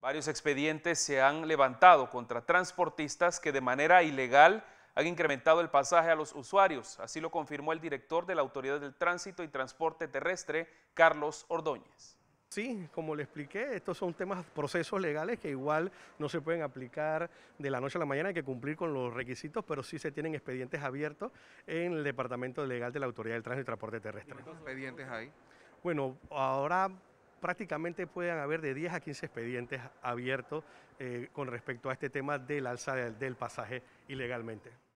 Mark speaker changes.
Speaker 1: Varios expedientes se han levantado contra transportistas que de manera ilegal han incrementado el pasaje a los usuarios. Así lo confirmó el director de la Autoridad del Tránsito y Transporte Terrestre, Carlos Ordóñez.
Speaker 2: Sí, como le expliqué, estos son temas, procesos legales que igual no se pueden aplicar de la noche a la mañana, hay que cumplir con los requisitos, pero sí se tienen expedientes abiertos en el Departamento Legal de la Autoridad del Tránsito y Transporte Terrestre. ¿Cuántos
Speaker 3: expedientes hay?
Speaker 2: Bueno, ahora prácticamente pueden haber de 10 a 15 expedientes
Speaker 4: abiertos eh, con respecto a este tema del alza del pasaje ilegalmente.